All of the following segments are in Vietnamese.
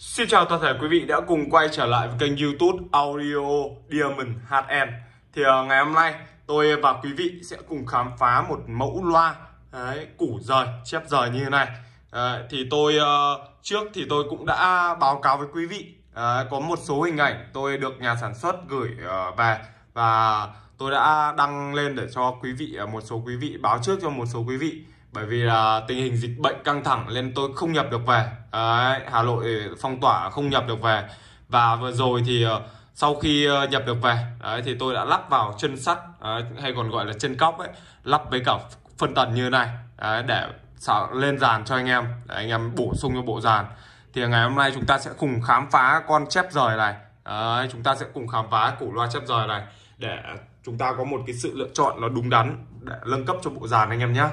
Xin chào toàn thể quý vị đã cùng quay trở lại với kênh youtube Audio Diamond HN Thì uh, ngày hôm nay tôi và quý vị sẽ cùng khám phá một mẫu loa đấy, củ rời, chép rời như thế này đấy, Thì tôi uh, trước thì tôi cũng đã báo cáo với quý vị đấy, Có một số hình ảnh tôi được nhà sản xuất gửi uh, về Và tôi đã đăng lên để cho quý vị, một số quý vị báo trước cho một số quý vị bởi vì là tình hình dịch bệnh căng thẳng nên tôi không nhập được về Đấy, Hà Nội phong tỏa không nhập được về và vừa rồi thì ờ, sau khi ờ, nhập được về đấy, thì tôi đã lắp vào chân sắt đấy, hay còn gọi là chân cóc ấy lắp với cả phân tần như này đấy, để lên dàn cho anh em để anh em bổ sung cho bộ dàn thì ngày hôm nay chúng ta sẽ cùng khám phá con chép rời này đấy, chúng ta sẽ cùng khám phá củ loa chép rời này để chúng ta có một cái sự lựa chọn nó đúng đắn để nâng cấp cho bộ dàn anh em nhé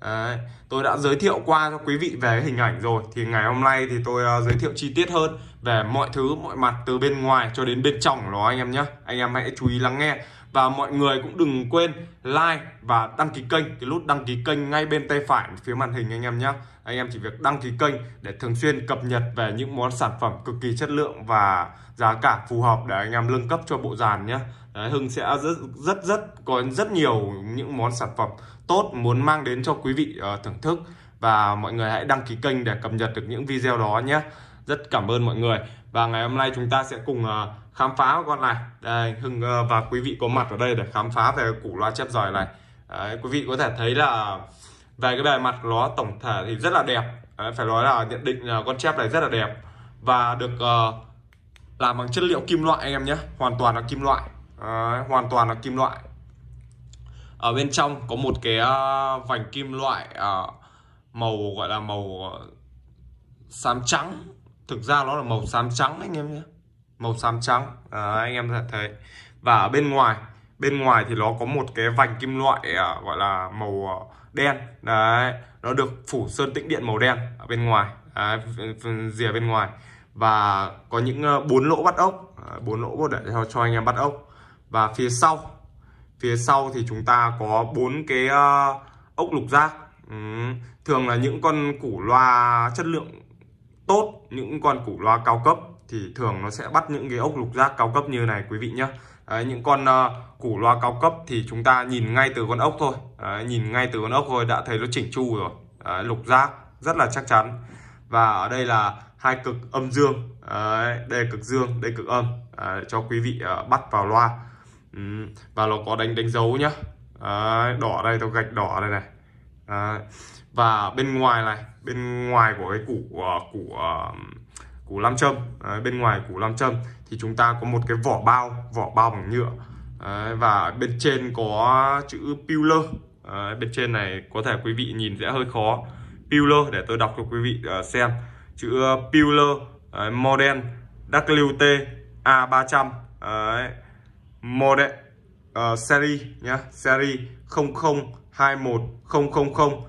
Đấy, tôi đã giới thiệu qua cho quý vị về hình ảnh rồi thì ngày hôm nay thì tôi uh, giới thiệu chi tiết hơn về mọi thứ mọi mặt từ bên ngoài cho đến bên trong nó anh em nhé anh em hãy chú ý lắng nghe và mọi người cũng đừng quên like và đăng ký kênh cái nút đăng ký kênh ngay bên tay phải phía màn hình anh em nhé anh em chỉ việc đăng ký kênh để thường xuyên cập nhật về những món sản phẩm cực kỳ chất lượng và giá cả phù hợp để anh em nâng cấp cho bộ dàn nhé Đấy, Hưng sẽ rất rất rất có rất nhiều những món sản phẩm tốt muốn mang đến cho quý vị ờ, thưởng thức và mọi người hãy đăng ký kênh để cập nhật được những video đó nhé rất cảm ơn mọi người và ngày hôm nay chúng ta sẽ cùng ờ, khám phá con này đây hưng ờ, và quý vị có mặt ở đây để khám phá về củ loa chép giỏi này Đấy, quý vị có thể thấy là về cái bề mặt nó tổng thể thì rất là đẹp Đấy, phải nói là nhận định con chép này rất là đẹp và được uh, làm bằng chất liệu kim loại anh em nhé hoàn toàn là kim loại Đấy, hoàn toàn là kim loại ở bên trong có một cái ờ, vành kim loại ờ, màu gọi là màu ờ, xám trắng thực ra nó là màu xám trắng anh em nhé màu xám trắng à, anh em sẽ thấy và ở bên ngoài bên ngoài thì nó có một cái vành kim loại à, gọi là màu đen đấy nó được phủ sơn tĩnh điện màu đen ở bên ngoài đấy, rìa bên ngoài và có những bốn lỗ bắt ốc bốn lỗ để cho, cho anh em bắt ốc và phía sau phía sau thì chúng ta có bốn cái uh, ốc lục giác ừ. thường là những con củ loa chất lượng tốt những con củ loa cao cấp thì thường nó sẽ bắt những cái ốc lục giác cao cấp như này quý vị nhé Đấy, những con uh, củ loa cao cấp thì chúng ta nhìn ngay từ con ốc thôi Đấy, nhìn ngay từ con ốc thôi đã thấy nó chỉnh chu rồi Đấy, lục giác rất là chắc chắn và ở đây là hai cực âm dương Đấy, đây cực dương đây cực âm Đấy, cho quý vị uh, bắt vào loa Ừ, và nó có đánh đánh dấu nhá Đấy, đỏ đây tôi gạch đỏ đây này Đấy. và bên ngoài này bên ngoài của cái củ ờ, củ ờ, củ lam châm Đấy, bên ngoài củ lam châm thì chúng ta có một cái vỏ bao vỏ bao bằng nhựa Đấy, và bên trên có chữ peeler Đấy, bên trên này có thể quý vị nhìn sẽ hơi khó peeler để tôi đọc cho quý vị ờ, xem chữ peeler Đấy, model WT A300 trăm Ờ, một đấy uh, seri nhá seri 0021 000 không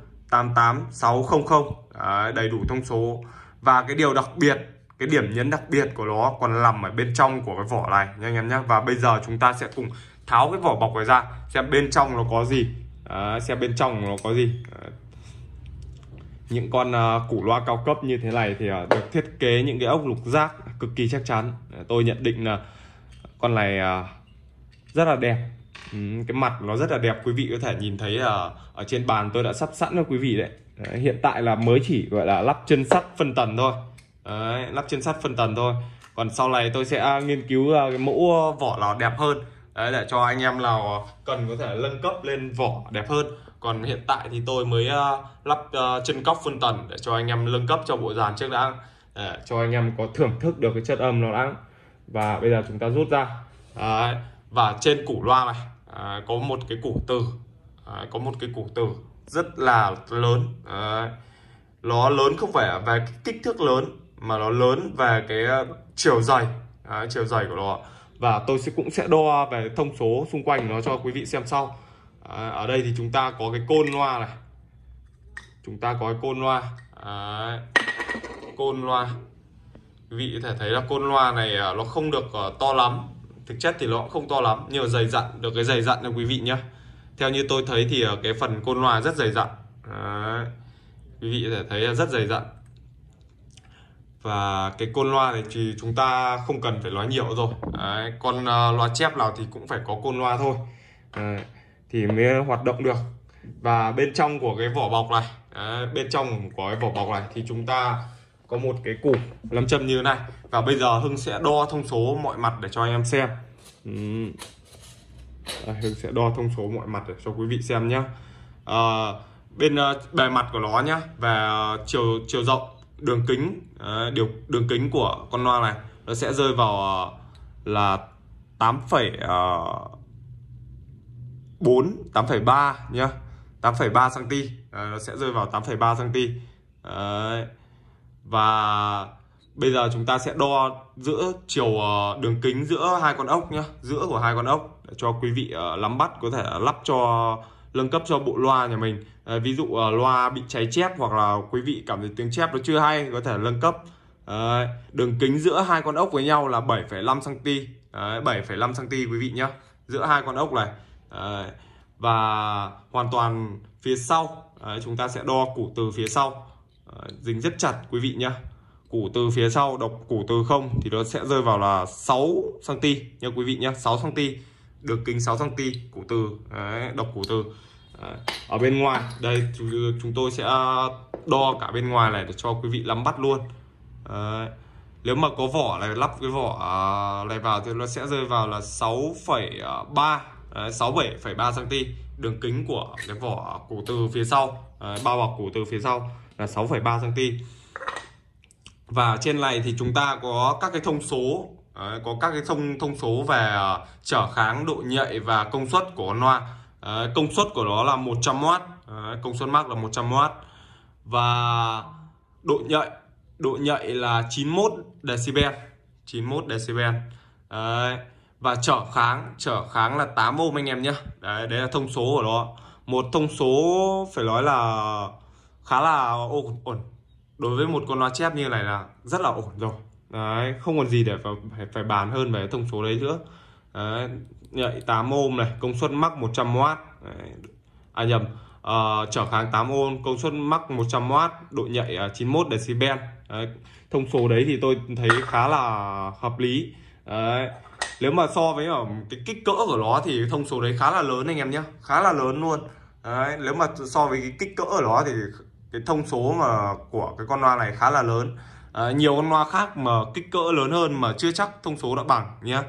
đấy, đầy đủ thông số và cái điều đặc biệt cái điểm nhấn đặc biệt của nó còn nằm ở bên trong của cái vỏ này nha anh em nhé và bây giờ chúng ta sẽ cùng tháo cái vỏ bọc này ra xem bên trong nó có gì à, xem bên trong nó có gì à, những con à, củ loa cao cấp như thế này thì à, được thiết kế những cái ốc lục giác cực kỳ chắc chắn à, tôi nhận định là con này à, rất là đẹp ừ, cái mặt nó rất là đẹp quý vị có thể nhìn thấy ở ở trên bàn tôi đã sắp sẵn cho quý vị đấy. hiện tại là mới chỉ gọi là lắp chân sắt phân tần thôi đấy, lắp chân sắt phân tần thôi còn sau này tôi sẽ à, nghiên cứu à, cái mẫu à, vỏ nào đẹp hơn đấy để cho anh em nào cần có thể nâng cấp lên vỏ đẹp hơn còn hiện tại thì tôi mới lắp chân cóc phân tần để cho anh em nâng cấp cho bộ dàn trước đã để cho anh em có thưởng thức được cái chất âm nó đã và bây giờ chúng ta rút ra đấy và trên củ loa này à, có một cái củ từ à, có một cái củ từ rất là lớn à, nó lớn không phải về kích thước lớn mà nó lớn về cái à, chiều dày à, chiều dày của nó và tôi sẽ cũng sẽ đo về thông số xung quanh nó cho quý vị xem sau à, ở đây thì chúng ta có cái côn loa này chúng ta có cái côn loa à, côn loa quý vị có thể thấy là côn loa này à, nó không được à, to lắm thực chất thì nó cũng không to lắm nhưng mà dày dặn được cái dày dặn cho quý vị nhé theo như tôi thấy thì ờ, cái phần côn loa rất dày dặn Đấy. quý vị có thể thấy rất dày dặn và cái côn loa này thì chúng ta không cần phải nói nhiều rồi Đấy. con ờ, loa chép nào thì cũng phải có côn loa thôi Đấy. thì mới hoạt động được và bên trong của cái vỏ bọc này Đấy. bên trong của cái vỏ bọc này thì chúng ta có một cái củ lấm châm như thế này và bây giờ Hưng sẽ đo thông số mọi mặt để cho anh em xem uhm. à, Hưng sẽ đo thông số mọi mặt để cho quý vị xem nhé à, bên ờ, bề mặt của nó nhá và ờ, chiều chiều rộng đường kính điều đường kính của con loa này nó sẽ rơi vào ờ, là 8, uh, 4 8,3 nhá 8,3 cm nó sẽ rơi vào 8,3 cm Đấy và bây giờ chúng ta sẽ đo giữa chiều ờ, đường kính giữa hai con ốc nhé giữa của hai con ốc để cho quý vị ờ, lắm bắt có thể lắp cho nâng cấp cho bộ loa nhà mình ví dụ ờ, loa bị cháy chép hoặc là quý vị cảm thấy tiếng chép nó chưa hay có thể nâng cấp đường kính giữa hai con ốc với nhau là 7,5 cm à, 7,5 cm quý vị nhé giữa hai con ốc này và hoàn toàn phía sau chúng ta sẽ đo củ từ phía sau Ờ, dính rất chặt quý vị nhá củ từ phía sau độc củ từ không thì nó sẽ rơi vào là 6 cm nha quý vị nhá 6 cm được kính 6 cm củ từ đấy, độc củ từ đấy. Ờ, ở bên ngoài đây chúng tôi sẽ đo cả bên ngoài này để cho quý vị nắm bắt luôn đấy. nếu mà có vỏ này lắp cái vỏ à, này vào thì nó sẽ rơi vào là 6,3 67,3 cm đường kính của cái vỏ củ từ phía sau đấy, bao bọc củ từ phía sau là 6,3 cm và trên này thì chúng ta có các cái thông số Đấy, có các cái thông thông số về trở ờ, kháng độ nhạy và công suất của con loa Đấy, công suất của nó là 100W Đấy, công suất max là 100W và độ nhạy độ nhạy là 91 decibel 91 decibel Đấy. và trở kháng trở kháng là 8 ohm anh em nhé đấy đấy là thông số của nó một thông số phải nói là khá là ổn ổn đối với một con loa chép như này là rất là ổn rồi đấy không còn gì để phải phải bàn hơn về thông số đấy nữa đấy, nhạy 8 ôm này công suất mắc 100W đấy. à nhầm uh, trở kháng 8 ôm công suất mắc 100W độ nhạy uh, à, 91 decibel đấy. thông số đấy thì tôi thấy khá là hợp lý đấy. nếu mà so với cái kích cỡ của nó thì thông số đấy khá là lớn anh em nhé khá là lớn luôn đấy. nếu mà so với cái kích cỡ của nó thì cái thông số mà của cái con loa này khá là lớn à, nhiều con loa khác mà kích cỡ lớn hơn mà chưa chắc thông số đã bằng nhé à,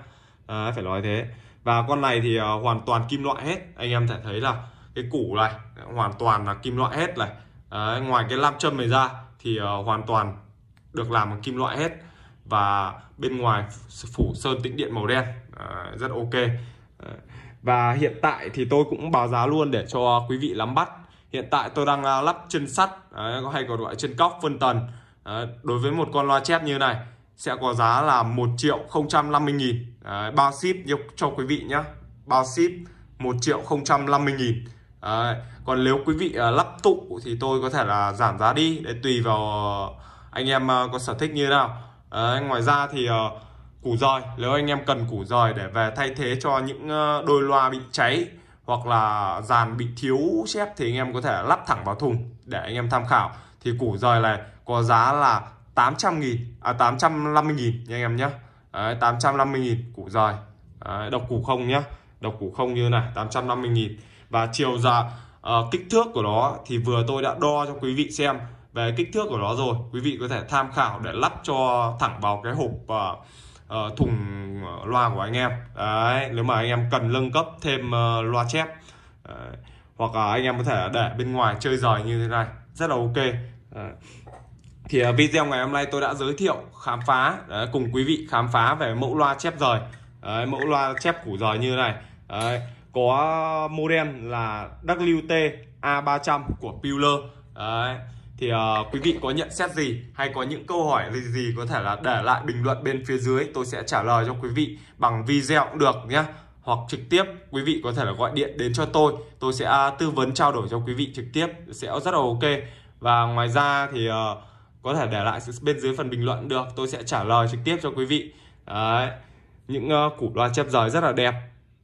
ờ, phải nói thế và con này thì uh, hoàn toàn kim loại hết anh em thể thấy là cái củ này hoàn toàn là kim loại hết này à, ngoài cái lam châm này ra thì uh, hoàn toàn được làm bằng kim loại hết và bên ngoài phủ sơn tĩnh điện màu đen à, rất ok à, và hiện tại thì tôi cũng báo giá luôn để cho quý vị nắm bắt hiện tại tôi đang à, lắp chân sắt đấy, hay còn gọi chân cóc phân tần đối với một con loa chép như này sẽ có giá là 1 triệu 050 nghìn bao ship cho quý vị nhé bao ship 1 triệu 050 nghìn còn nếu quý vị à, lắp tụ thì tôi có thể là giảm giá đi để tùy vào anh em à, có sở thích như thế nào đấy, ngoài ra thì củ rời nếu anh em cần củ rời để về thay thế cho những đôi loa bị cháy hoặc là dàn bị thiếu xếp thì anh em có thể lắp thẳng vào thùng để anh em tham khảo thì củ rời này có giá là 800 nghìn à 850 nghìn nha anh em nhé Đấy, 850 nghìn củ rời Đấy, độc củ không nhé độc củ không như thế này 850 nghìn và chiều dạ uh, kích thước của nó thì vừa tôi đã đo cho quý vị xem về kích thước của nó rồi quý vị có thể tham khảo để lắp cho thẳng vào cái hộp uh, Ờ, thùng ờ, loa của anh em đấy nếu mà anh em cần nâng cấp thêm uh, loa chép đấy. hoặc là anh em có thể để bên ngoài chơi rời như thế này rất là ok đấy. thì uh, video ngày hôm nay tôi đã giới thiệu khám phá đấy, cùng quý vị khám phá về mẫu loa chép rời đấy, mẫu loa chép củ rời như thế này đấy. có model là WT A300 của Peeler đấy thì uh, quý vị có nhận xét gì hay có những câu hỏi gì gì có thể là để lại bình luận bên phía dưới tôi sẽ trả lời cho quý vị bằng video cũng được nhé hoặc trực tiếp quý vị có thể là gọi điện đến cho tôi tôi sẽ uh, tư vấn trao đổi cho quý vị trực tiếp sẽ rất là ok và ngoài ra thì uh, có thể để lại bên dưới phần bình luận được tôi sẽ trả lời trực tiếp cho quý vị đấy những uh, củ loa chép rời rất là đẹp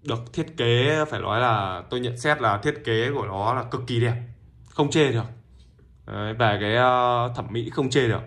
được thiết kế phải nói là tôi nhận xét là thiết kế của nó là cực kỳ đẹp không chê được Đấy, về cái uh, thẩm mỹ không chê được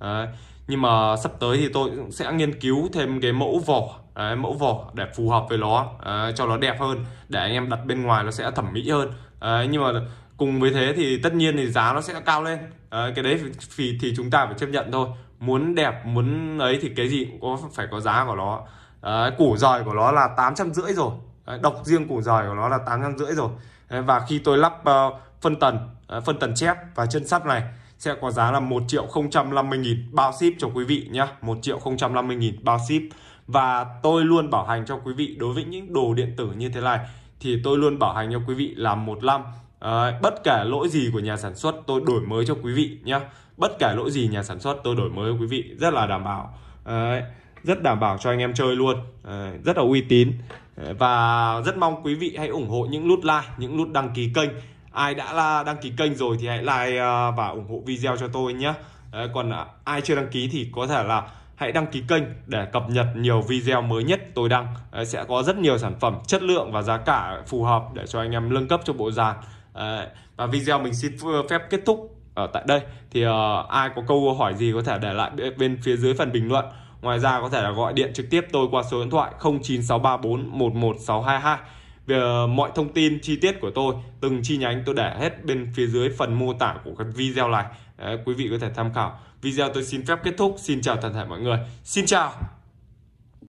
Đấy. nhưng mà sắp tới thì tôi cũng sẽ nghiên cứu thêm cái mẫu vỏ Đấy, mẫu vỏ để phù hợp với nó Đấy, cho nó đẹp hơn để anh em đặt bên ngoài nó sẽ thẩm mỹ hơn Đấy, nhưng mà cùng với thế thì tất nhiên thì giá nó sẽ cao lên Đấy, cái đấy thì, thì chúng ta phải chấp nhận thôi muốn đẹp muốn ấy thì cái gì cũng có phải có giá của nó Đấy, củ giòi của nó là tám trăm rưỡi rồi Đấy, độc riêng củ giòi của nó là tám trăm rưỡi rồi Đấy, và khi tôi lắp uh, phân tần Ờ, phân tần chép và chân sắt này sẽ có giá là 1 triệu 050 nghìn bao ship cho quý vị nhé 1 triệu 050 nghìn bao ship và tôi luôn bảo hành cho quý vị đối với những đồ điện tử như thế này thì tôi luôn bảo hành cho quý vị là một năm à, bất kể lỗi gì của nhà sản xuất tôi đổi mới cho quý vị nhé bất kể lỗi gì nhà sản xuất tôi đổi mới cho quý vị rất là đảm bảo à, rất đảm bảo cho anh em chơi luôn à, rất là uy tín và rất mong quý vị hãy ủng hộ những nút like những nút đăng ký kênh ai đã là đăng ký kênh rồi thì hãy like à, và ủng hộ video cho tôi nhé còn à, ai chưa đăng ký thì có thể là hãy đăng ký kênh để cập nhật nhiều video mới nhất tôi đăng sẽ có rất nhiều sản phẩm chất lượng và giá cả phù hợp để cho anh em nâng cấp cho bộ dàn và video mình xin phép kết thúc ở tại đây thì ờ, ai có câu hỏi gì có thể để lại bên phía dưới phần bình luận ngoài ra có thể là gọi điện trực tiếp tôi qua số điện thoại 0963411622 về ờ, mọi thông tin chi tiết của tôi từng chi nhánh tôi để hết bên phía dưới phần mô tả của các video này Đấy, quý vị có thể tham khảo video tôi xin phép kết thúc xin chào toàn thể mọi người xin chào